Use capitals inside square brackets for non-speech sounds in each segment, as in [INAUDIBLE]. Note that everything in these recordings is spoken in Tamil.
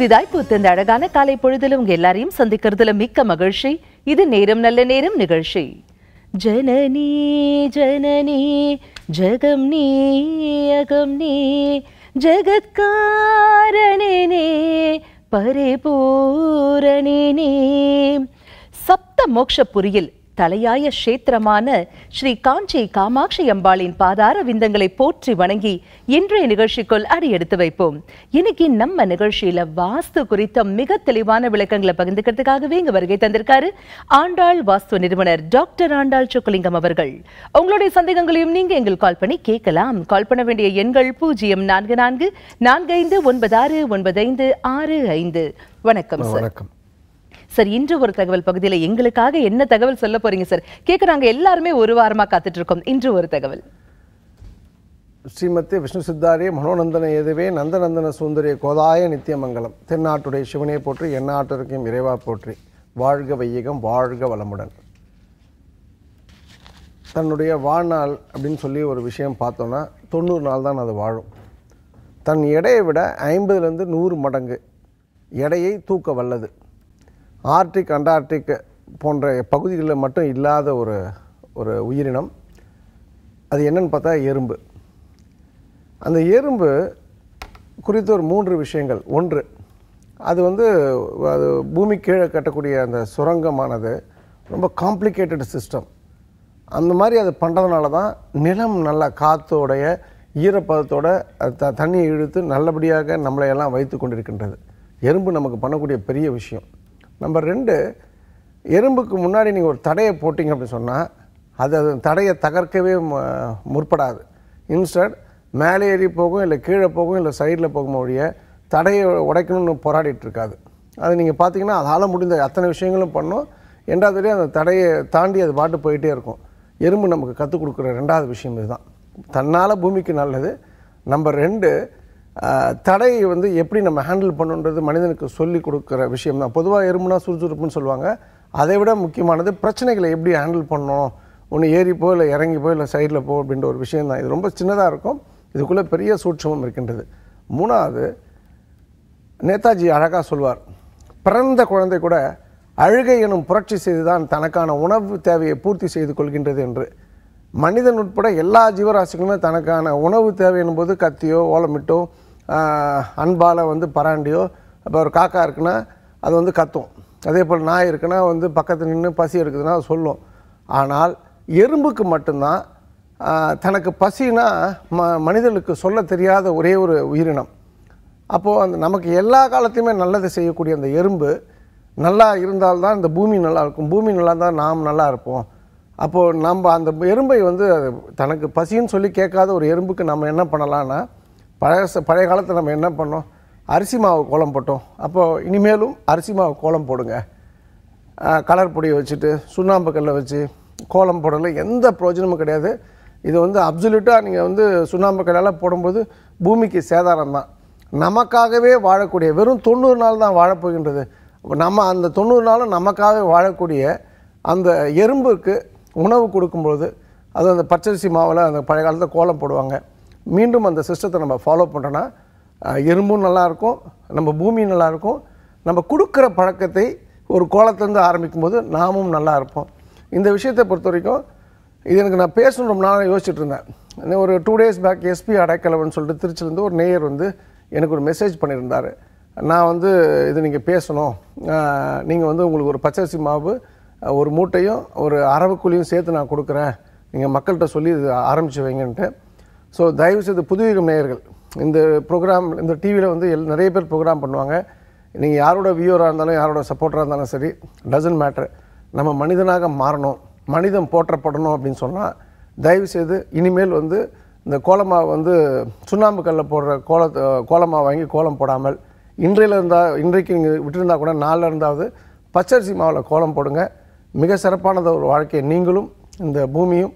புதிதாய் புத்தந்த இந்த அழகான காலை பொழுதுல உங்க எல்லாரையும் சந்திக்கிறதுல மிக்க மகிழ்ச்சி இது நேரம் நல்ல நேரம் நிகழ்ச்சி ஜனனி ஜனனி ஜகம் நீ அகம் நீ ஜகத்காரணே பரிபூரணே சப்த மோக்ஷ புரியில் தலையாய கஷேத்திரமான ஸ்ரீ காஞ்சி காமாட்சி அம்பாளின் பாதார விந்தங்களை போற்றி வணங்கி இன்றைய நிகழ்ச்சிக்குள் அடியெடுத்து வைப்போம் இன்னைக்கு நம்ம நிகழ்ச்சியில வாஸ்து குறித்த மிக தெளிவான விளக்கங்களை பகிர்ந்துக்கிறதுக்காகவே இங்க வருகை தந்திருக்காரு ஆண்டாள் வாஸ்து நிறுவனர் டாக்டர் ஆண்டாள் சுக்கலிங்கம் அவர்கள் உங்களுடைய சந்தேகங்களையும் நீங்க எங்களுக்கு கால் பண்ணி கேட்கலாம் கால் பண்ண வேண்டிய எண்கள் பூஜ்ஜியம் நான்கு நான்கு நான்கு ஐந்து ஒன்பது ஆறு ஒன்பது ஐந்து ஆறு ஐந்து வணக்கம் வணக்கம் சார் இன்று ஒரு தகவல் பகுதியில் எங்களுக்காக என்ன தகவல் சொல்ல போறீங்க சார் கேட்குறாங்க நாங்கள் எல்லாருமே ஒரு வாரமாக காத்துட்டு இருக்கோம் இன்று ஒரு தகவல் ஸ்ரீமதி விஷ்ணு சித்தாரிய மனோநந்தன எதுவே நந்தநந்தன சுந்தரிய கோதாய நித்தியமங்கலம் தென்னாட்டுடைய சிவனை போற்றி எந்நாட்டிற்கும் இறைவா போற்றி வாழ்க வையகம் வாழ்க வளமுடன் தன்னுடைய வாழ்நாள் அப்படின்னு சொல்லி ஒரு விஷயம் பார்த்தோன்னா தொண்ணூறு நாள் தான் அது வாழும் தன் எடையை விட ஐம்பதுலேருந்து நூறு மடங்கு எடையை தூக்க வல்லது ஆர்டிக் அண்டார்டிக் போன்ற பகுதிகளில் மட்டும் இல்லாத ஒரு ஒரு உயிரினம் அது என்னன்னு பார்த்தா எறும்பு அந்த எறும்பு குறித்த ஒரு மூன்று விஷயங்கள் ஒன்று அது வந்து அது பூமி கீழே கட்டக்கூடிய அந்த சுரங்கமானது ரொம்ப காம்ப்ளிகேட்டட் சிஸ்டம் அந்த மாதிரி அது பண்ணுறதுனால தான் நிலம் நல்லா காற்றோடைய ஈரப்பதத்தோட த தண்ணியை இழுத்து நல்லபடியாக நம்மளையெல்லாம் வைத்து கொண்டிருக்கின்றது எறும்பு நமக்கு பண்ணக்கூடிய பெரிய விஷயம் நம்பர் ரெண்டு எறும்புக்கு முன்னாடி நீங்கள் ஒரு தடையை போட்டிங்க அப்படின்னு சொன்னால் அது அது தடையை தகர்க்கவே முற்படாது இன்ஸ்டட் மேலே ஏறி போகும் இல்லை கீழே போகும் இல்லை சைடில் போகும் ஒழிய தடையை உடைக்கணும்னு போராடிட்டு இருக்காது அது நீங்கள் பார்த்தீங்கன்னா அதால் முடிந்த அத்தனை விஷயங்களும் பண்ணும் ரெண்டாவது அந்த தடையை தாண்டி அது பாட்டு போயிட்டே இருக்கும் எறும்பு நமக்கு கற்றுக் கொடுக்குற ரெண்டாவது விஷயம் இதுதான் தன்னால் பூமிக்கு நல்லது நம்பர் ரெண்டு தடையை வந்து எப்படி நம்ம ஹேண்டில் பண்ணுன்றது மனிதனுக்கு சொல்லி கொடுக்குற விஷயம் தான் பொதுவாக எறும்புனா சுறுசுறுப்புன்னு சொல்லுவாங்க அதை விட முக்கியமானது பிரச்சனைகளை எப்படி ஹேண்டில் பண்ணணும் ஒன்று ஏறிப்போ இல்லை இறங்கி போ இல்லை சைடில் போ அப்படின்ற ஒரு விஷயம் தான் இது ரொம்ப சின்னதாக இருக்கும் இதுக்குள்ளே பெரிய சூட்சமும் இருக்கின்றது மூணாவது நேதாஜி அழகாக சொல்வார் பிறந்த குழந்தை கூட அழுகை எனும் புரட்சி செய்துதான் தனக்கான உணவு தேவையை பூர்த்தி செய்து கொள்கின்றது என்று மனிதன் உட்பட எல்லா ஜீவராசிகளுமே தனக்கான உணவு தேவை எனும்போது கத்தியோ ஓலமிட்டோ அன்பால் வந்து பராண்டியோ இப்போ ஒரு காக்கா இருக்குன்னா அது வந்து கத்தும் அதே போல் நாய் இருக்குன்னா வந்து பக்கத்தில் நின்று பசி இருக்குதுன்னா சொல்லும் ஆனால் எறும்புக்கு மட்டும்தான் தனக்கு பசினா ம மனிதனுக்கு சொல்ல தெரியாத ஒரே ஒரு உயிரினம் அப்போது அந்த நமக்கு எல்லா காலத்தையுமே நல்லது செய்யக்கூடிய அந்த எறும்பு நல்லா இருந்தால்தான் இந்த பூமி நல்லா இருக்கும் பூமி நல்லா இருந்தால் நாம் நல்லா இருப்போம் அப்போது நம்ம அந்த எறும்பை வந்து தனக்கு பசின்னு சொல்லி கேட்காத ஒரு எறும்புக்கு நம்ம என்ன பண்ணலான்னா பழச பழைய காலத்தில் நம்ம என்ன பண்ணோம் அரிசி மாவு கோலம் போட்டோம் அப்போது இனிமேலும் அரிசி மாவு கோலம் போடுங்க கலர் பொடியை வச்சுட்டு சுண்ணாம்பு கல்லை வச்சு கோலம் போடலை எந்த பிரயோஜனமும் கிடையாது இது வந்து அப்சல்யூட்டாக நீங்கள் வந்து சுண்ணாம்பு கல்லால் போடும்போது பூமிக்கு சேதாரம் தான் நமக்காகவே வாழக்கூடிய வெறும் தொண்ணூறு நாள் தான் வாழப்போகின்றது நம்ம அந்த தொண்ணூறு நாளும் நமக்காகவே வாழக்கூடிய அந்த எறும்புக்கு உணவு கொடுக்கும்பொழுது அது அந்த பச்சரிசி மாவில் அந்த பழைய காலத்தில் கோலம் போடுவாங்க மீண்டும் அந்த சிஸ்டத்தை நம்ம ஃபாலோ பண்ணுறோன்னா எறும்பும் நல்லாயிருக்கும் நம்ம பூமியும் நல்லாயிருக்கும் நம்ம கொடுக்குற பழக்கத்தை ஒரு கோலத்திலேருந்து ஆரம்பிக்கும் போது நாமும் நல்லா இருப்போம் இந்த விஷயத்தை பொறுத்த வரைக்கும் இது எனக்கு நான் பேசணும் ரொம்ப நாளாக யோசிச்சுட்டு இருந்தேன் ஒரு two days back SP Adaikalavan சொல்லிட்டு திருச்சிலேருந்து ஒரு நேயர் வந்து எனக்கு ஒரு மெசேஜ் பண்ணியிருந்தார் நான் வந்து இது நீங்கள் பேசணும் நீங்கள் வந்து உங்களுக்கு ஒரு பச்சரிசி மாவு ஒரு மூட்டையும் ஒரு அரவுக்குழியும் சேர்த்து நான் கொடுக்குறேன் நீங்கள் மக்கள்கிட்ட சொல்லி இது ஆரம்பித்து வைங்கன்ட்டு ஸோ தயவுசெய்து புதுயுகம் நேயர்கள் இந்த ப்ரோக்ராம் இந்த டிவியில் வந்து எல் நிறைய பேர் ப்ரோக்ராம் பண்ணுவாங்க நீங்கள் யாரோட வியூவராக இருந்தாலும் யாரோட சப்போர்ட்டராக இருந்தாலும் சரி டசன்ட் மேட்ரு நம்ம மனிதனாக மாறணும் மனிதம் போற்றப்படணும் அப்படின்னு சொன்னால் தயவுசெய்து இனிமேல் வந்து இந்த கோலமாக வந்து சுண்ணாம்பு கல்லில் போடுற கோல கோலமாக வாங்கி கோலம் போடாமல் இன்றையில் இருந்தால் இன்றைக்கு இங்கே விட்டுருந்தால் கூட நாளில் இருந்தாவது பச்சரிசி மாவில் கோலம் போடுங்க மிக சிறப்பானது ஒரு வாழ்க்கையை நீங்களும் இந்த பூமியும்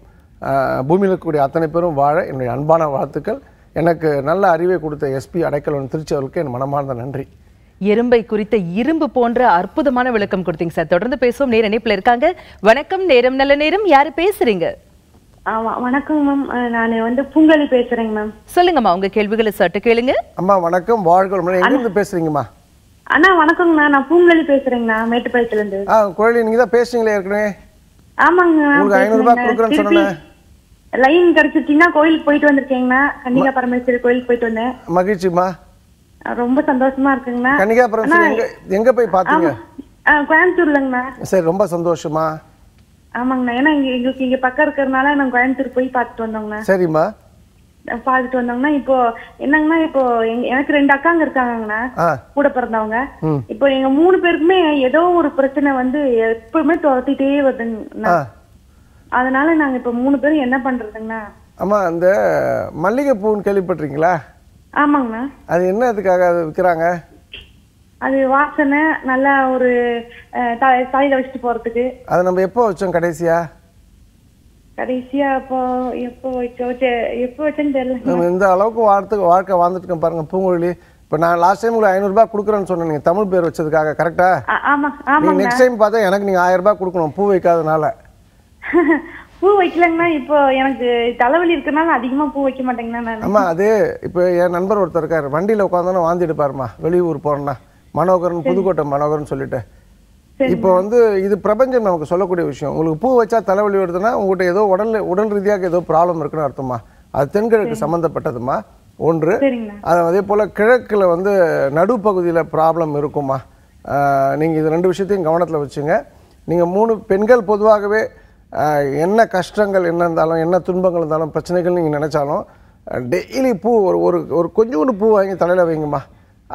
பூமியில் இருக்கக்கூடிய அத்தனை பேரும் வாழ என்னுடைய அன்பான வாழ்த்துக்கள் எனக்கு நல்ல அறிவை கொடுத்த எஸ்பி அடைக்கலன் திருச்சி அவர்களுக்கு என் மனமார்ந்த நன்றி எறும்பை குறித்த இரும்பு போன்ற அற்புதமான விளக்கம் கொடுத்தீங்க சார் தொடர்ந்து பேசுவோம் நேர இணைப்புல இருக்காங்க வணக்கம் நேரம் நல்ல நேரம் யாரு பேசுறீங்க ஆமா வணக்கம் மேம் நான் வந்து பூங்கலி பேசுறேங்க மேம் சொல்லுங்கம்மா உங்க கேள்விகளை சட்டு கேளுங்க அம்மா வணக்கம் வாழ்க எங்கிருந்து பேசுறீங்கம்மா அண்ணா வணக்கங்கண்ணா நான் பூங்கலி பேசுறேங்கண்ணா மேட்டுப்பாளையத்துல இருந்து குழலி நீங்க தான் பேசுறீங்களே ஏற்கனவே ஆமாங்க உங்களுக்கு ஐநூறு ரூபாய் கொடுக்குறேன்னு சொன்னேன் லைன் கிடைச்சிட்டீங்கன்னா கோயிலுக்கு போயிட்டு வந்திருக்கீங்கண்ணா கன்னிகா பரமேஸ்வரி கோயிலுக்கு போயிட்டு வந்தேன் மகிழ்ச்சிமா ரொம்ப சந்தோஷமா இருக்குங்கண்ணா கன்னிகா பரமேஸ்வரி எங்க போய் பாத்தீங்க கோயம்புத்தூர்லங்கண்ணா சரி ரொம்ப சந்தோஷமா ஆமாங்கண்ணா ஏன்னா இங்க எங்களுக்கு இங்க பக்கம் இருக்கிறதுனால நான் கோயம்புத்தூர் போய் பாத்துட்டு வந்தோங்கண்ணா சரிம்மா பாத்துட்டு வந்தோம்னா இப்போ என்னங்கன்னா இப்போ எனக்கு ரெண்டு அக்காங்க இருக்காங்கண்ணா கூட பிறந்தவங்க இப்போ எங்க மூணு பேருக்குமே ஏதோ ஒரு பிரச்சனை வந்து எப்பவுமே துரத்திட்டே வருதுங்கண்ணா அதனால நாங்க இப்ப மூணு பேரும் என்ன பண்றதுங்கண்ணா ஆமா அந்த மல்லிகைப்பூன்னு கேள்விப்பட்டிருக்கீங்களா ஆமாங்கண்ணா அது என்ன அதுக்காக அது விற்கிறாங்க அது வாசனை நல்லா ஒரு தலையில வச்சுட்டு போறதுக்கு அது நம்ம எப்போ வச்சோம் கடைசியா கடைசியா அப்போ எப்போ வைக்க வச்சோம் எப்போ வச்சேன்னு தெரியல இந்த அளவுக்கு வாரத்துக்கு வாழ்க்கை வாழ்ந்துட்டு பாருங்க பூங்குழலி இப்போ நான் லாஸ்ட் டைம் உங்களுக்கு ஐநூறுரூபா கொடுக்குறேன்னு சொன்னேன் நீங்கள் தமிழ் பேர் வச்சதுக்காக கரெக்டாக நெக்ஸ்ட் டைம் பார்த்தா எனக்கு நீங்கள் ஆயிரம் ரூபாய் கொடுக்கணும் பூ வைக்காதனால [LAUGHS] பூ வைக்கலங்கன்னா இப்போ எனக்கு தலைவலி இருக்கனால அதிகமா பூ வைக்க மாட்டேங்கன்னா ஆமா அது இப்போ என் நண்பர் ஒருத்தர் இருக்காரு வண்டியில உட்காந்தோன்னு வாந்திட்டு எடுப்பாருமா வெளியூர் போறேன்னா மனோகரன் புதுக்கோட்டை மனோகரன் சொல்லிட்டு இப்போ வந்து இது பிரபஞ்சம் நமக்கு சொல்லக்கூடிய விஷயம் உங்களுக்கு பூ வச்சா தலைவலி வருதுன்னா உங்கள்கிட்ட ஏதோ உடல் உடல் ரீதியாக ஏதோ ப்ராப்ளம் இருக்குன்னு அர்த்தமா அது தென்கிழக்கு சம்மந்தப்பட்டதுமா ஒன்று அது அதே போல் கிழக்கில் வந்து நடுப்பகுதியில் ப்ராப்ளம் இருக்குமா நீங்கள் இது ரெண்டு விஷயத்தையும் கவனத்தில் வச்சுங்க நீங்கள் மூணு பெண்கள் பொதுவாகவே என்ன கஷ்டங்கள் என்ன இருந்தாலும் என்ன துன்பங்கள் இருந்தாலும் பிரச்சனைகள் நீங்கள் நினச்சாலும் டெய்லி பூ ஒரு ஒரு ஒரு கொஞ்சோண்டு பூ வாங்கி தலையில் வைங்கம்மா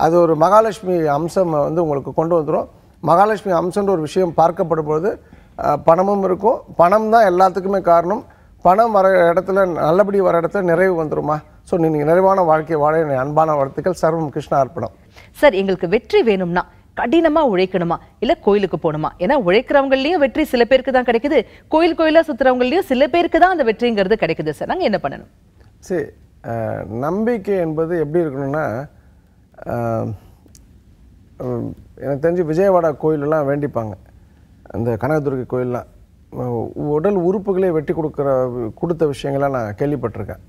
அது ஒரு மகாலட்சுமி அம்சம் வந்து உங்களுக்கு கொண்டு வந்துடும் மகாலட்சுமி அம்சன்ற ஒரு விஷயம் பார்க்கப்படும் பொழுது பணமும் இருக்கும் பணம் தான் எல்லாத்துக்குமே காரணம் பணம் வர இடத்துல நல்லபடி வர இடத்துல நிறைவு வந்துருமா ஸோ நீங்கள் நிறைவான வாழ்க்கையை வாழ அன்பான வாழ்த்துக்கள் சர்வம் கிருஷ்ணா அர்ப்பணம் சார் எங்களுக்கு வெற்றி வேணும்னா கடினமாக உழைக்கணுமா இல்லை கோயிலுக்கு போகணுமா ஏன்னா உழைக்கிறவங்களையும் வெற்றி சில பேருக்கு தான் கிடைக்குது கோயில் கோயிலா சுற்றுறவங்களையும் சில பேருக்கு தான் அந்த வெற்றிங்கிறது கிடைக்குது சார் நாங்கள் என்ன பண்ணணும் சரி நம்பிக்கை என்பது எப்படி இருக்கணும்னா எனக்கு தெரிஞ்சு விஜயவாடா கோயிலெல்லாம் வேண்டிப்பாங்க அந்த கனகதுர்கை கோயிலெலாம் உடல் உறுப்புகளே வெட்டி கொடுக்குற கொடுத்த விஷயங்கள்லாம் நான் கேள்விப்பட்டிருக்கேன்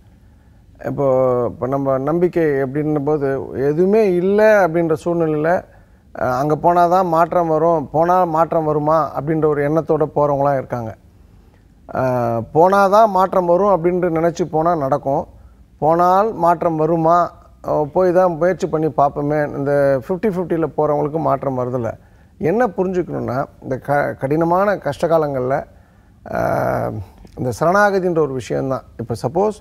இப்போது இப்போ நம்ம நம்பிக்கை அப்படின்னும் போது எதுவுமே இல்லை அப்படின்ற சூழ்நிலையில் அங்கே போனால் தான் மாற்றம் வரும் போனால் மாற்றம் வருமா அப்படின்ற ஒரு எண்ணத்தோடு போகிறவங்களாம் இருக்காங்க போனால் தான் மாற்றம் வரும் அப்படின்ட்டு நினச்சி போனால் நடக்கும் போனால் மாற்றம் வருமா போய் தான் முயற்சி பண்ணி பார்ப்போமே இந்த ஃபிஃப்டி ஃபிஃப்டியில் போகிறவங்களுக்கு மாற்றம் வருதில்ல என்ன புரிஞ்சுக்கணுன்னா இந்த க கடினமான கஷ்ட காலங்களில் இந்த சரணாகதின்ற ஒரு விஷயந்தான் இப்போ சப்போஸ்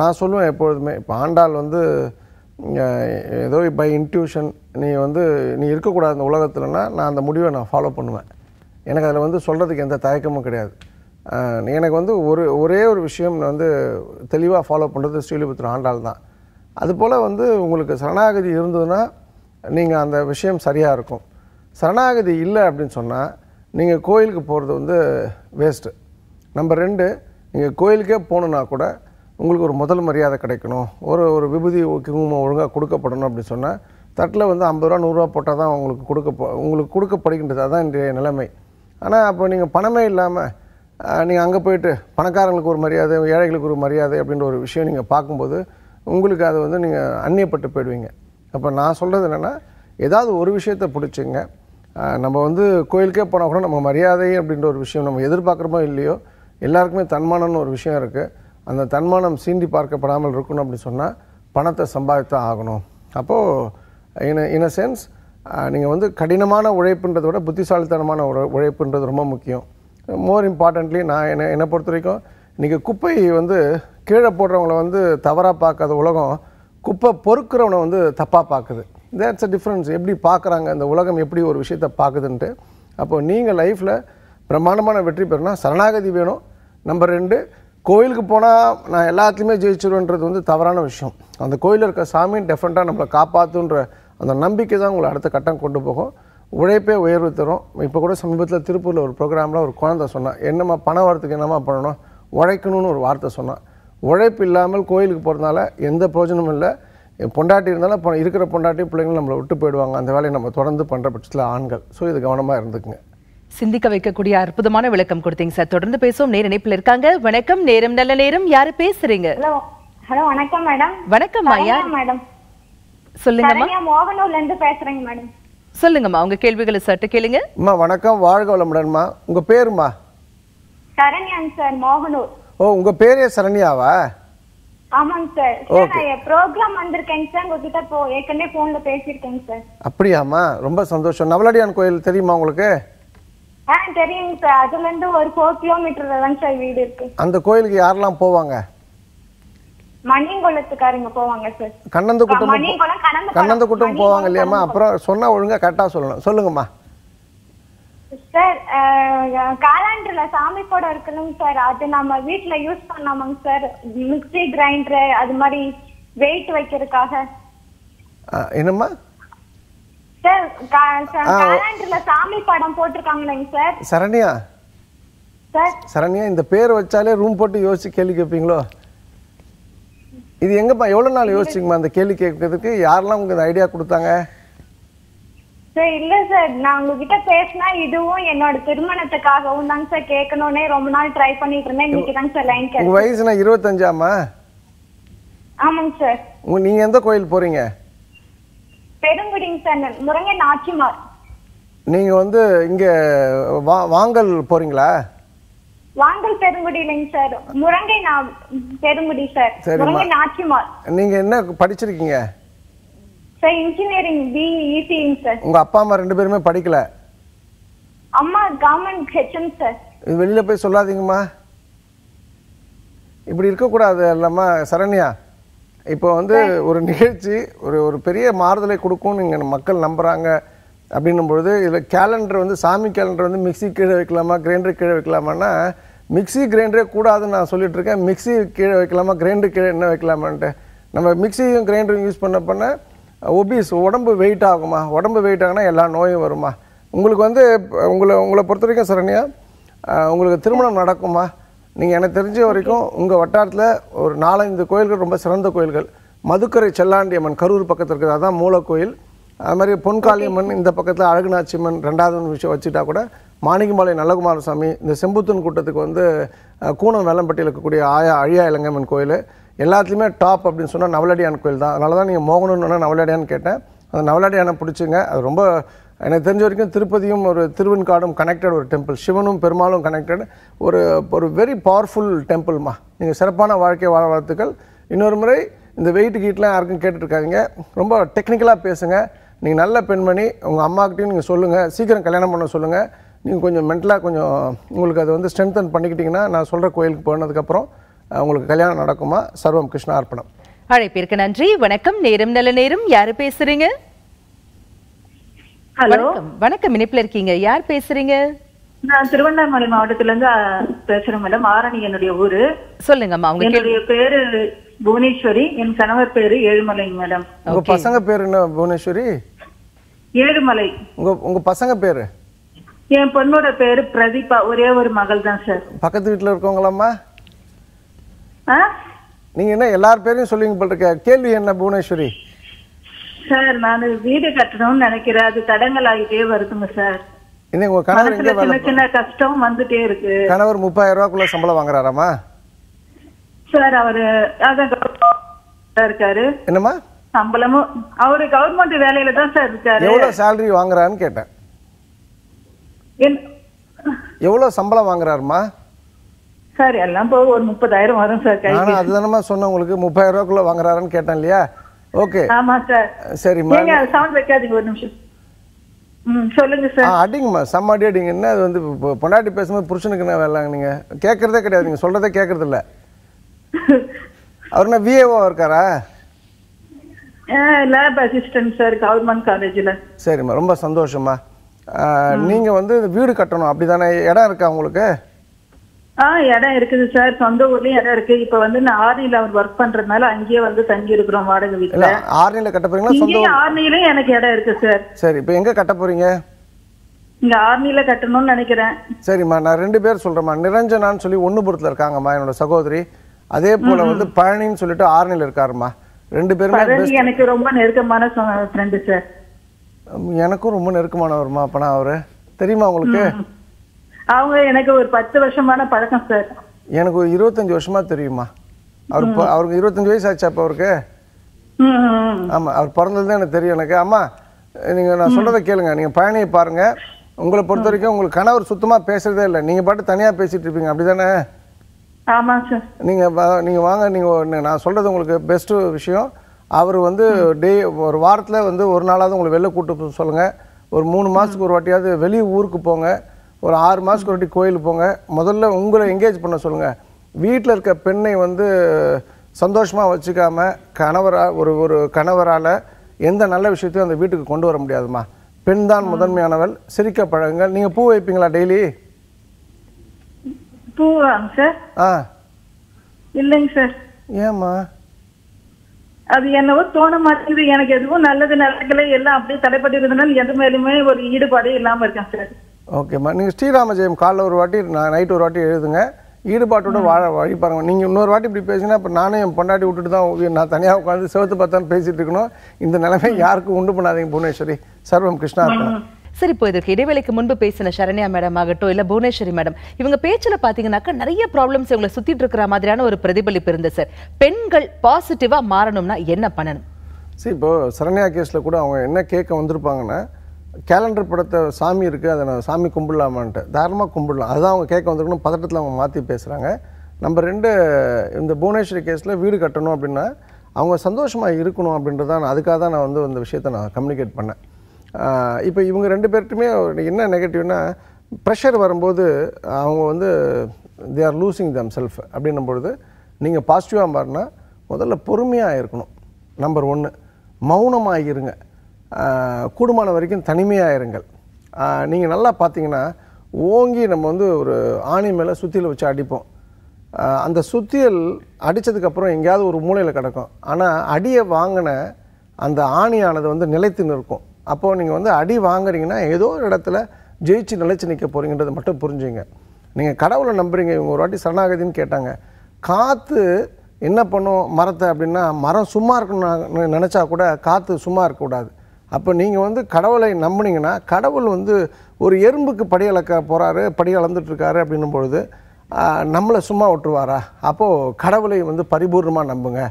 நான் சொல்லுவேன் எப்பொழுதுமே இப்போ ஆண்டாள் வந்து ஏதோ பை இன்ட்யூஷன் நீ வந்து நீ இருக்கக்கூடாது அந்த உலகத்தில்னா நான் அந்த முடிவை நான் ஃபாலோ பண்ணுவேன் எனக்கு அதில் வந்து சொல்கிறதுக்கு எந்த தயக்கமும் கிடையாது எனக்கு வந்து ஒரு ஒரே ஒரு விஷயம் வந்து தெளிவாக ஃபாலோ பண்ணுறது ஸ்ரீலிபுத்திர ஆண்டாள் தான் அதுபோல் வந்து உங்களுக்கு சரணாகதி இருந்ததுன்னா நீங்கள் அந்த விஷயம் சரியாக இருக்கும் சரணாகதி இல்லை அப்படின்னு சொன்னால் நீங்கள் கோயிலுக்கு போகிறது வந்து வேஸ்ட்டு நம்பர் ரெண்டு நீங்கள் கோயிலுக்கே போகணுன்னா கூட உங்களுக்கு ஒரு முதல் மரியாதை கிடைக்கணும் ஒரு ஒரு விபூதி குங்குமம் ஒழுங்காக கொடுக்கப்படணும் அப்படின்னு சொன்னால் தட்டில் வந்து ஐம்பது ரூபா நூறுரூவா போட்டால் தான் உங்களுக்கு கொடுக்க உங்களுக்கு கொடுக்கப்படுகின்றது அதுதான் இன்றைய நிலைமை ஆனால் அப்போ நீங்கள் பணமே இல்லாமல் நீங்கள் அங்கே போயிட்டு பணக்காரங்களுக்கு ஒரு மரியாதை ஏழைகளுக்கு ஒரு மரியாதை அப்படின்ற ஒரு விஷயம் நீங்கள் பார்க்கும்போது உங்களுக்கு அதை வந்து நீங்கள் அந்நியப்பட்டு போயிடுவீங்க அப்போ நான் சொல்கிறது என்னென்னா ஏதாவது ஒரு விஷயத்த பிடிச்சிங்க நம்ம வந்து கோயிலுக்கே போனால் கூட நம்ம மரியாதை அப்படின்ற ஒரு விஷயம் நம்ம எதிர்பார்க்குறோமோ இல்லையோ எல்லாருக்குமே தன்மானம்னு ஒரு விஷயம் இருக்குது அந்த தன்மானம் சீண்டி பார்க்கப்படாமல் இருக்கணும் அப்படின்னு சொன்னால் பணத்தை சம்பாதித்து ஆகணும் அப்போது இன் இன் அ சென்ஸ் நீங்கள் வந்து கடினமான உழைப்புன்றதை விட புத்திசாலித்தனமான உழை உழைப்புன்றது ரொம்ப முக்கியம் மோர் இம்பார்ட்டன்ட்லி நான் என்ன என்னை பொறுத்த வரைக்கும் இன்றைக்கி குப்பை வந்து கீழே போடுறவங்கள வந்து தவறாக பார்க்காத உலகம் குப்பை பொறுக்கிறவனை வந்து தப்பாக பார்க்குது தேட்ஸ் அ டிஃப்ரென்ஸ் எப்படி பார்க்குறாங்க இந்த உலகம் எப்படி ஒரு விஷயத்தை பார்க்குதுன்ட்டு அப்போது நீங்கள் லைஃப்பில் பிரம்மாண்டமான வெற்றி பெறணும் சரணாகதி வேணும் நம்பர் ரெண்டு கோயிலுக்கு போனால் நான் எல்லாத்துலேயுமே ஜெயிச்சிருவேன்றது வந்து தவறான விஷயம் அந்த கோயிலில் இருக்க சாமி டெஃபரெண்ட்டாக நம்மளை காப்பாற்றுன்ற அந்த நம்பிக்கை தான் உங்களை அடுத்த கட்டம் கொண்டு போகும் உழைப்பே உயர்வு தரும் இப்போ கூட சமீபத்தில் திருப்பூரில் ஒரு ப்ரோக்ராமில் ஒரு குழந்தை சொன்னான் என்னம்மா பணம் வரத்துக்கு என்னம்மா பண்ணணும் உழைக்கணும்னு ஒரு வார்த்தை சொன்னான் உழைப்பு இல்லாமல் கோயிலுக்கு போகிறதுனால எந்த பிரயோஜனமும் இல்லை பொண்டாட்டி இருந்தாலும் இப்போ இருக்கிற பொண்டாட்டி பிள்ளைங்களும் நம்மளை விட்டு போயிடுவாங்க அந்த வேலையை நம்ம தொடர்ந்து பண்ணுற பட்சத்தில் ஆண்கள் ஸோ இது கவனமாக இருந்துக்குங்க சிந்திக்க வைக்கக்கூடிய அற்புதமான விளக்கம் கொடுத்தீங்க சார் தொடர்ந்து பேசுவோம் நேர் இணைப்பில் இருக்காங்க வணக்கம் நேரம் நல்ல நேரம் யாரு பேசுறீங்க ஹலோ வணக்கம் மேடம் வணக்கம் யார் மேடம் சொல்லுங்கம்மா மோகனூர்ல இருந்து பேசுறேங்க மேடம் சொல்லுங்கம்மா உங்க கேள்விகளை சட்டு கேளுங்க அம்மா வணக்கம் வாழ்க வளமுடன்மா உங்க பேருமா சரண்யாங்க சார் மோகனூர் ஓ உங்க பேரே சரண்யாவா ஆமாங்க சார் ஓகே ப்ரோக்ராம் வந்திருக்கேங்க சார் உங்ககிட்ட போ ஏற்கனவே போன்ல பேசியிருக்கேங்க சார் அப்படியாம்மா ரொம்ப சந்தோஷம் நவலடியான் கோயில் தெரியுமா உங்களுக்கு ஆ தெரியுங்க சார் அதுல இருந்து ஒரு ஃபோர் கிலோமீட்டர்ல தான் சார் வீடு இருக்கு அந்த கோயிலுக்கு யாரெல்லாம் போவாங்க மணியங்குளத்துக்காரங்க போவாங்க சார் கூட்டம் கூட்டம் போவாங்க அப்புறம் ஒழுங்கா கரெக்டா சொல்லுங்கம்மா சார் சாமி கூட சார் அது நம்ம வீட்டுல யூஸ் சார் கிரைண்டர் அது மாதிரி வெயிட் வைக்கிறதுக்காக என்னம்மா சரண்யா சரண்யா இந்த பேர் வச்சாலே ரூம் போட்டு யோசிச்சு கேள்வி கேட்பீங்களோ இது எங்கப்பா எவ்வளவு நாள் யோசிச்சிங்கம்மா அந்த கேள்வி கேட்கறதுக்கு யாரெல்லாம் உங்களுக்கு ஐடியா கொடுத்தாங்க சார் இல்ல சார் நான் உங்ககிட்ட பேசினா இதுவும் என்னோட திருமணத்துக்காகவும் தாங்க சார் கேட்கணும்னே ரொம்ப நாள் ட்ரை பண்ணிட்டு இருந்தேன் இன்னைக்கு தாங்க சார் லைன் கேட்க வயசு நான் இருபத்தஞ்சாமா ஆமாங்க சார் நீங்க எந்த கோயில் போறீங்க பெருங்குடிங் சார் முருங்கை நாச்சிமார் நீங்க வந்து இங்க வாங்கல் போறீங்களா வாங்கல் பெருங்குடி இல்லைங்க சார் முருங்கை பெருங்குடி சார் முருங்கை நாச்சிமார் நீங்க என்ன படிச்சிருக்கீங்க சார் இன்ஜினியரிங் பிஇசிங் சார் உங்க அப்பா அம்மா ரெண்டு பேருமே படிக்கல அம்மா கவர்மெண்ட் ஹெச்எம் சார் வெளியில போய் சொல்லாதீங்கம்மா இப்படி இருக்கக்கூடாது இல்லாம சரண்யா இப்போ வந்து ஒரு நிகழ்ச்சி ஒரு ஒரு பெரிய மாறுதலை கொடுக்கும்னு இங்கே மக்கள் நம்புகிறாங்க அப்படின்னும் பொழுது இதில் கேலண்டர் வந்து சாமி கேலண்டர் வந்து மிக்சி கீழே வைக்கலாமா கிரைண்டர் கீழே வைக்கலாமான்னா மிக்சி கிரைண்டரே கூடாதுன்னு நான் சொல்லிட்டு இருக்கேன் மிக்சி கீழே வைக்கலாமா கிரைண்டர் கீழே என்ன வைக்கலாமான்ட்டு நம்ம மிக்சியும் கிரைண்டரும் யூஸ் பண்ண பண்ண ஒபிஸ் உடம்பு வெயிட் ஆகுமா உடம்பு வெயிட் ஆகுனா எல்லா நோயும் வருமா உங்களுக்கு வந்து உங்களை உங்களை பொறுத்த வரைக்கும் சரண்யா உங்களுக்கு திருமணம் நடக்குமா நீங்கள் எனக்கு தெரிஞ்ச வரைக்கும் உங்கள் வட்டாரத்தில் ஒரு நாலஞ்சு கோயில்கள் ரொம்ப சிறந்த கோயில்கள் மதுக்கரை செல்லாண்டியம்மன் கரூர் பக்கத்தில் இருக்கிறது அதான் மூலக்கோயில் அது மாதிரி பொன்காளியம்மன் இந்த பக்கத்தில் அழகுநாச்சியம்மன் ரெண்டாவது விஷயம் வச்சுட்டா கூட மாணிக்கமாலை நல்லகுமார சாமி இந்த செம்புத்தூன் கூட்டத்துக்கு வந்து கூணம் வேளம்பட்டியில் இருக்கக்கூடிய ஆயா அழியா இளங்கம்மன் கோயில் எல்லாத்துலேயுமே டாப் அப்படின்னு சொன்னால் நவலடியான் கோயில் தான் அதனால தான் நீங்கள் மோகனன்னு நவலடியான்னு கேட்டேன் அந்த நவலடியானை பிடிச்சிங்க அது ரொம்ப எனக்கு தெரிஞ்ச வரைக்கும் திருப்பதியும் ஒரு திருவன்காடும் கனெக்டட் ஒரு டெம்பிள் சிவனும் பெருமாளும் கனெக்டட் ஒரு ஒரு வெரி பவர்ஃபுல் டெம்பிள்மா நீங்கள் சிறப்பான வாழ்க்கை வாழ வாழ்த்துக்கள் இன்னொரு முறை இந்த வெயிட் கீட்லாம் யாருக்கும் கேட்டுட்ருக்காங்க ரொம்ப டெக்னிக்கலாக பேசுங்கள் நீங்கள் நல்ல பெண்மணி உங்கள் அம்மாக்கிட்டையும் நீங்கள் சொல்லுங்கள் சீக்கிரம் கல்யாணம் பண்ண சொல்லுங்கள் நீங்கள் கொஞ்சம் மென்டலாக கொஞ்சம் உங்களுக்கு அதை வந்து ஸ்ட்ரென்தன் பண்ணிக்கிட்டிங்கன்னா நான் சொல்கிற கோயிலுக்கு போனதுக்கப்புறம் உங்களுக்கு கல்யாணம் நடக்குமா சர்வம் கிருஷ்ணா அர்ப்பணம் அழைப்பிற்கு நன்றி வணக்கம் நேரம் நல்ல நேரம் யார் பேசுகிறீங்க வணக்கம் வணக்கம் இணைப்புல இருக்கீங்க யார் பேசுறீங்க நான் திருவண்ணாமலை மாவட்டத்துல இருந்து பேசுறேன் மேடம் ஆரணி என்னுடைய ஊரு சொல்லுங்கம்மா அவங்க என்னுடைய பேரு புவனேஸ்வரி என் கணவர் பேரு ஏழுமலைங்க மேடம் உங்க பசங்க பேரு என்ன புவனேஸ்வரி ஏழுமலை உங்க உங்க பசங்க பேரு என் பொண்ணோட பேரு பிரதீபா ஒரே ஒரு மகள் தான் சார் பக்கத்து வீட்டுல இருக்கவங்களாம்மா நீங்க என்ன எல்லார் பேரையும் சொல்லுவீங்க போல இருக்க கேள்வி என்ன புவனேஸ்வரி சார் நான் வீடு கட்டணும்னு நினைக்கிறேன் அது ஆகிட்டே வருதுங்க சார் இன்னைக்கு உங்க கணவர் எங்க சின்ன சின்ன கஷ்டம் வந்துட்டே இருக்கு கணவர் முப்பதாயிரம் ரூபாய்க்குள்ள சம்பளம் வாங்குறாராமா சார் அவரு அதான் government-ல இருக்காரு என்னம்மா சம்பளமும் அவரு கவர்மெண்ட் வேலையில தான் சார் இருக்காரு எவ்வளவு salary வாங்குறான்னு கேட்டேன் என்- எவ்வளவு சம்பளம் வாங்குறாருமா சார் எல்லாம் போக ஒரு முப்பதாயிரம் வரும் சார் நானும் கைக்கு அதுதானம்மா உங்களுக்கு முப்பதாயிரம் ரூபாய்க்குள்ள வாங்குறாருன்னு கேட்டேன் இல்லையா ஓகே சரிம்மா சவுண்ட் வைக்காதீங்க அடிங்கம்மா செம்ம அடி அடிங்க என்ன அது வந்து பொண்டாட்டி பேசும்போது புருஷனுக்கு என்ன வேலாங்க நீங்க கேட்கறதே கிடையாது நீங்க சொல்றதே கேட்கறது இல்ல அவர் என்ன விஏஓ இருக்காரா லேப் அசிஸ்டன்ட் சார் கவர்மெண்ட் காலேஜில் சரிம்மா ரொம்ப சந்தோஷம்மா நீங்கள் வந்து வீடு கட்டணும் அப்படி தானே இடம் இருக்கா உங்களுக்கு ஆ இடம் இருக்குது சார் சொந்த ஊர்லயும் இடம் இருக்கு இப்ப வந்து நான் ஆர்னில அவர் ஒர்க் பண்றதுனால அங்கேயே வந்து தங்கி இருக்கிறோம் வாடகை வீட்டுல ஆர்னில கட்ட போறீங்களா சொந்த ஆர்னிலயும் எனக்கு இடம் இருக்கு சார் சரி இப்ப எங்க கட்ட போறீங்க இங்க ஆர்மியில கட்டணும்னு நினைக்கிறேன் சரிம்மா நான் ரெண்டு பேர் சொல்றேம்மா நிரஞ்சனான்னு சொல்லி ஒண்ணுபுரத்துல இருக்காங்கம்மா என்னோட சகோதரி அதே போல வந்து பழனின்னு சொல்லிட்டு ஆர்னில இருக்காருமா ரெண்டு பேருமே எனக்கு ரொம்ப நெருக்கமான ஃப்ரெண்டு சார் எனக்கும் ரொம்ப நெருக்கமானவர்மா அப்பனா அவரு தெரியுமா உங்களுக்கு அவங்க எனக்கு ஒரு பத்து வருஷமான பழக்கம் சார் எனக்கு ஒரு இருபத்தஞ்சு வருஷமா தெரியுமா அவர் அவருக்கு இருபத்தஞ்சு வயசு ஆச்சு அப்போ அவருக்கு ஆமாம் அவர் பிறந்தது தான் எனக்கு தெரியும் எனக்கு அம்மா நீங்கள் நான் சொல்கிறத கேளுங்க நீங்கள் பயணியை பாருங்கள் உங்களை பொறுத்த வரைக்கும் உங்களுக்கு கணவர் சுத்தமாக பேசுகிறதே இல்லை நீங்கள் பாட்டு தனியாக பேசிட்டு இருப்பீங்க அப்படி தானே ஆமாம் நீங்கள் நீங்கள் வாங்க நீங்கள் நான் சொல்கிறது உங்களுக்கு பெஸ்ட்டு விஷயம் அவர் வந்து டே ஒரு வாரத்தில் வந்து ஒரு நாளாவது உங்களை வெளில கூட்டு சொல்லுங்கள் ஒரு மூணு மாதத்துக்கு ஒரு வாட்டியாவது வெளியே ஊருக்கு போங்க ஒரு ஆறு மாதத்துக்கு ஒரு கோயிலுக்கு போங்க முதல்ல உங்களை என்கேஜ் பண்ண சொல்லுங்கள் வீட்டில் இருக்க பெண்ணை வந்து சந்தோஷமாக வச்சுக்காம கணவராக ஒரு ஒரு கணவரால் எந்த நல்ல விஷயத்தையும் அந்த வீட்டுக்கு கொண்டு வர முடியாதுமா பெண் தான் முதன்மையானவள் சிரிக்க பழகுங்கள் நீங்கள் பூ வைப்பீங்களா டெய்லி சார் ஆ இல்லைங்க சார் ஏம்மா அது என்னவோ தோண மாட்டேங்குது எனக்கு எதுவும் நல்லது நடக்கல எல்லாம் அப்படியே தடைப்பட்டு இருந்தனால எது மேலுமே ஒரு ஈடுபாடே இல்லாமல் இருக்கேன் சார் ஓகேம்மா நீங்கள் ஸ்ரீராம ஜெயம் காலைல ஒரு வாட்டி நான் நைட்டு ஒரு வாட்டி எழுதுங்க ஈடுபாட்டோட வாழ வழி பாருங்க நீங்கள் இன்னொரு வாட்டி இப்படி பேசினா இப்போ நானும் என் பொண்டாட்டி விட்டுட்டு தான் நான் தனியாக உட்காந்து சிவத்து பார்த்தான்னு பேசிட்டு இருக்கணும் இந்த நிலைமை யாருக்கும் உண்டு பண்ணாதீங்க புவனேஸ்வரி சர்வம் கிருஷ்ணா இருக்கணும் சரி இப்போ இதற்கு இடைவேளைக்கு முன்பு பேசின சரண்யா மேடம் ஆகட்டும் இல்லை புவனேஸ்வரி மேடம் இவங்க பேச்சில் பார்த்தீங்கன்னாக்கா நிறைய ப்ராப்ளம்ஸ் இவங்களை சுற்றிட்டு இருக்கிற மாதிரியான ஒரு பிரதிபலிப்பு இருந்தது சார் பெண்கள் பாசிட்டிவாக மாறணும்னா என்ன பண்ணணும் சரி இப்போ சரண்யா கேஸில் கூட அவங்க என்ன கேட்க வந்திருப்பாங்கன்னா கேலண்டர் படத்தை சாமி இருக்குது அதை நான் சாமி கும்பிடலாமான்ட்டு தாராளமாக கும்பிடலாம் அதுதான் அவங்க கேட்க வந்திருக்கணும் பதட்டத்தில் அவங்க மாற்றி பேசுகிறாங்க நம்ம ரெண்டு இந்த புவனேஸ்வரி கேஸில் வீடு கட்டணும் அப்படின்னா அவங்க சந்தோஷமாக இருக்கணும் அப்படின்றத நான் அதுக்காக தான் நான் வந்து இந்த விஷயத்தை நான் கம்யூனிகேட் பண்ணேன் இப்போ இவங்க ரெண்டு பேர்ட்டுமே என்ன நெகட்டிவ்னா ப்ரெஷர் வரும்போது அவங்க வந்து they are losing them self அப்படின்னும் பொழுது நீங்கள் பாசிட்டிவாக மாறினா முதல்ல பொறுமையாக இருக்கணும் நம்பர் ஒன்று மௌனமாக இருங்க கூடுமான வரைக்கும் தனிமையாக இருங்கள் நீங்கள் நல்லா பார்த்தீங்கன்னா ஓங்கி நம்ம வந்து ஒரு ஆணி மேலே சுத்தியில் வச்சு அடிப்போம் அந்த சுத்தியல் அடித்ததுக்கப்புறம் எங்கேயாவது ஒரு மூலையில் கிடக்கும் ஆனால் அடியை வாங்கின அந்த ஆணியானது வந்து நிலைத்து நிற்கும் அப்போது நீங்கள் வந்து அடி வாங்குறீங்கன்னா ஏதோ ஒரு இடத்துல ஜெயிச்சு நிலைச்சு நிற்க போகிறீங்கன்றது மட்டும் புரிஞ்சுங்க நீங்கள் கடவுளை நம்புறீங்க இவங்க ஒரு வாட்டி சரணாகதின்னு கேட்டாங்க காற்று என்ன பண்ணும் மரத்தை அப்படின்னா மரம் சும்மா இருக்கணும் நினச்சா கூட காற்று சும்மா இருக்கக்கூடாது அப்போ நீங்கள் வந்து கடவுளை நம்பினீங்கன்னா கடவுள் வந்து ஒரு எறும்புக்கு படி போகிறாரு படி அளந்துட்டுருக்காரு அப்படின்னும் பொழுது நம்மளை சும்மா விட்டுருவாரா அப்போது கடவுளை வந்து பரிபூர்ணமாக நம்புங்க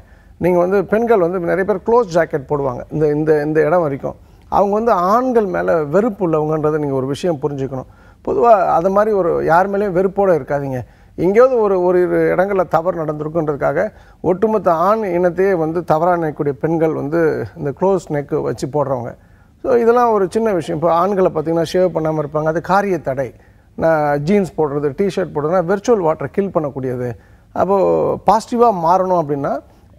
நீங்கள் வந்து பெண்கள் வந்து நிறைய பேர் க்ளோஸ் ஜாக்கெட் போடுவாங்க இந்த இந்த இந்த இடம் வரைக்கும் அவங்க வந்து ஆண்கள் மேலே வெறுப்பு உள்ளவங்கன்றதை நீங்கள் ஒரு விஷயம் புரிஞ்சுக்கணும் பொதுவாக அது மாதிரி ஒரு யார் மேலேயும் வெறுப்போடு இருக்காதிங்க எங்கேயாவது ஒரு ஒரு இடங்களில் தவறு நடந்திருக்குன்றதுக்காக ஒட்டுமொத்த ஆண் இனத்தையே வந்து தவறாக நினைக்கக்கூடிய பெண்கள் வந்து இந்த க்ளோஸ் நெக்கு வச்சு போடுறவங்க ஸோ இதெல்லாம் ஒரு சின்ன விஷயம் இப்போ ஆண்களை பார்த்திங்கன்னா ஷேவ் பண்ணாமல் இருப்பாங்க அது காரிய தடை நான் ஜீன்ஸ் போடுறது டிஷர்ட் போடுறதுனா விர்ச்சுவல் வாட்டரை கில் பண்ணக்கூடியது அப்போது பாசிட்டிவாக மாறணும் அப்படின்னா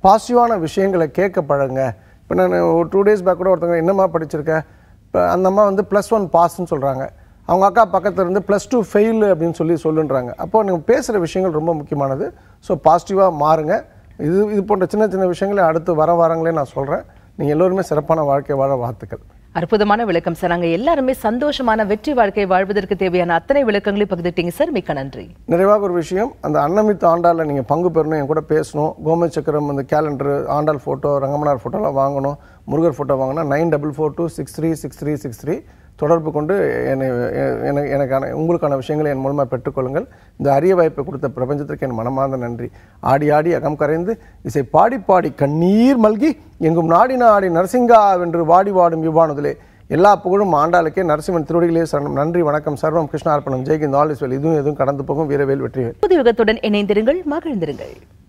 பாசிட்டிவான விஷயங்களை கேட்க பழங்க இப்போ நான் ஒரு டூ டேஸ் பேக் கூட ஒருத்தவங்க என்னம்மா படிச்சிருக்கேன் இப்போ அந்த அம்மா வந்து ப்ளஸ் ஒன் பாஸ்ன்னு சொல்கிறாங்க அவங்க அக்கா பக்கத்தில் இருந்து ப்ளஸ் டூ ஃபெயில் அப்படின்னு சொல்லி சொல்லுன்றாங்க அப்போது நீங்கள் பேசுகிற விஷயங்கள் ரொம்ப முக்கியமானது ஸோ பாசிட்டிவாக மாறுங்க இது இது போன்ற சின்ன சின்ன விஷயங்களை அடுத்து வர வாரங்களே நான் சொல்கிறேன் நீங்கள் எல்லோருமே சிறப்பான வாழ்க்கை வாழ வாழ்த்துக்கள் அற்புதமான விளக்கம் சார் நாங்கள் எல்லாருமே சந்தோஷமான வெற்றி வாழ்க்கை வாழ்வதற்கு தேவையான அத்தனை விளக்கங்களையும் பகிர்ந்துட்டீங்க சார் மிக்க நன்றி நிறைவாக ஒரு விஷயம் அந்த அன்னமித்த ஆண்டாளில் நீங்கள் பங்கு பெறணும் என் கூட பேசணும் கோம சக்கரம் அந்த கேலண்டர் ஆண்டாள் ஃபோட்டோ ரங்கமனார் ஃபோட்டோலாம் வாங்கணும் முருகர் ஃபோட்டோ வாங்கினா nine double four two six three six three six three தொடர்பு கொண்டு என்னை எனக்கான உங்களுக்கான விஷயங்களை என் மூலமாக பெற்றுக்கொள்ளுங்கள் இந்த அரிய வாய்ப்பை கொடுத்த பிரபஞ்சத்திற்கு என் மனமார்ந்த நன்றி ஆடி ஆடி அகம் கரைந்து இசை பாடி பாடி கண்ணீர் மல்கி எங்கும் நாடி நாடி நரசிங்கா வென்று வாடி வாடும் இவ்வானதிலே எல்லா புகழும் ஆண்டாளுக்கே நரசிம்மன் திருவடிகளே சரணம் நன்றி வணக்கம் சர்வம் கிருஷ்ணார்பணம் ஜெய்கிந்த் ஆல் இதுவும் எதுவும் கடந்து போகும் வீரவேல் வெற்றிகள் புது இணைந்திருங்கள் மகிழ்ந்திருங்கள்